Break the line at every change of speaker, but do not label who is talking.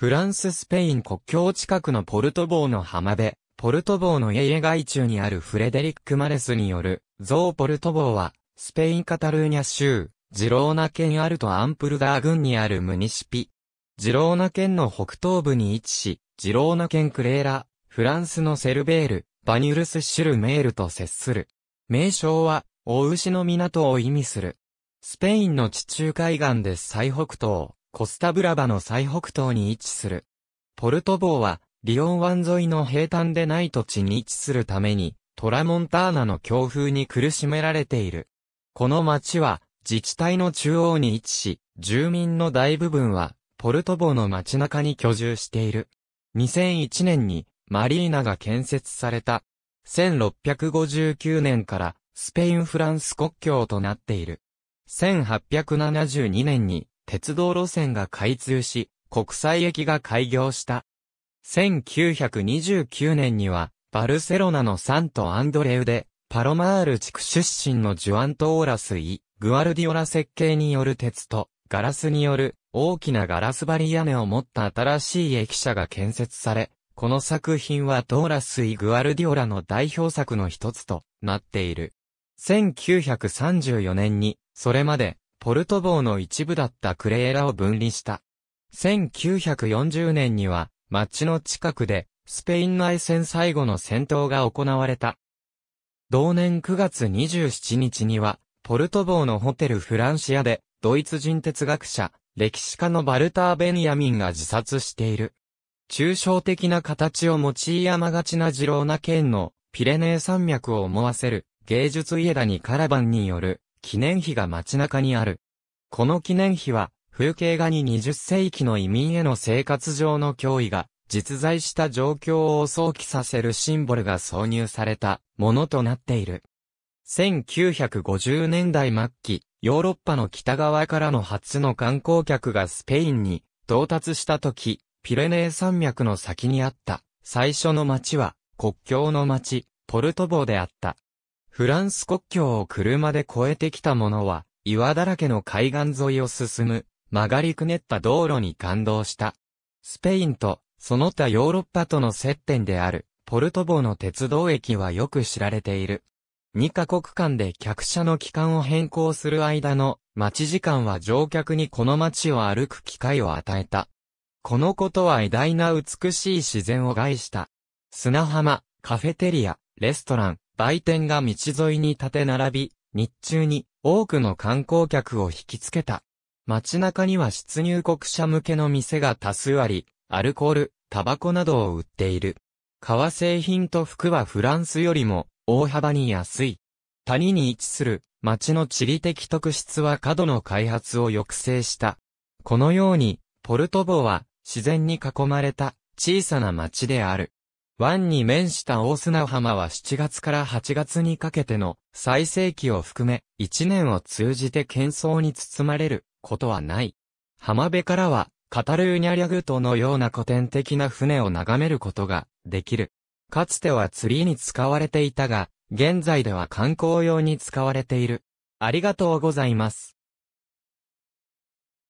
フランススペイン国境近くのポルトボーの浜辺、ポルトボーのエイエ街中にあるフレデリック・マレスによる、ゾーポルトボーは、スペインカタルーニャ州、ジローナ県アルト・アンプルダー郡にあるムニシピ。ジローナ県の北東部に位置し、ジローナ県クレーラ、フランスのセルベール、バニュルス・シュルメールと接する。名称は、大牛の港を意味する。スペインの地中海岸で最北東、コスタブラバの最北東に位置する。ポルトボーは、リオン湾沿いの平坦でない土地に位置するために、トラモンターナの強風に苦しめられている。この町は、自治体の中央に位置し、住民の大部分は、ポルトボーの街中に居住している。2001年に、マリーナが建設された。1659年から、スペイン・フランス国境となっている。1872年に、鉄道路線が開通し、国際駅が開業した。1929年には、バルセロナのサントアンドレウで、パロマール地区出身のジュアント・オーラス・イ・グアルディオラ設計による鉄と、ガラスによる大きなガラス張り屋根を持った新しい駅舎が建設され、この作品はトーラス・イ・グアルディオラの代表作の一つとなっている。1934年に、それまでポルトボーの一部だったクレエラを分離した。1940年には、町の近くで、スペイン内戦最後の戦闘が行われた。同年9月27日には、ポルトボーのホテルフランシアで、ドイツ人哲学者、歴史家のバルター・ベニヤミンが自殺している。抽象的な形を用い山がちなジローナ県のピレネー山脈を思わせる芸術家谷カラバンによる記念碑が街中にある。この記念碑は、風景画に20世紀の移民への生活上の脅威が実在した状況を想起させるシンボルが挿入されたものとなっている。1950年代末期、ヨーロッパの北側からの初の観光客がスペインに到達した時、ピレネー山脈の先にあった最初の街は国境の街、ポルトボであった。フランス国境を車で越えてきた者は、岩だらけの海岸沿いを進む、曲がりくねった道路に感動した。スペインと、その他ヨーロッパとの接点である、ポルトボの鉄道駅はよく知られている。2カ国間で客車の期間を変更する間の待ち時間は乗客にこの街を歩く機会を与えた。このことは偉大な美しい自然を害した。砂浜、カフェテリア、レストラン、売店が道沿いに立て並び、日中に多くの観光客を引きつけた。街中には出入国者向けの店が多数あり、アルコール、タバコなどを売っている。革製品と服はフランスよりも大幅に安い。谷に位置する街の地理的特質は過度の開発を抑制した。このように、ポルトボは自然に囲まれた小さな街である。湾に面した大砂浜は7月から8月にかけての最盛期を含め、1年を通じて喧騒に包まれることはない。浜辺からは、カタルーニャリャグ島のような古典的な船を眺めることができる。かつては釣りに使われていたが、現在では観光用に使われている。ありがとうございます。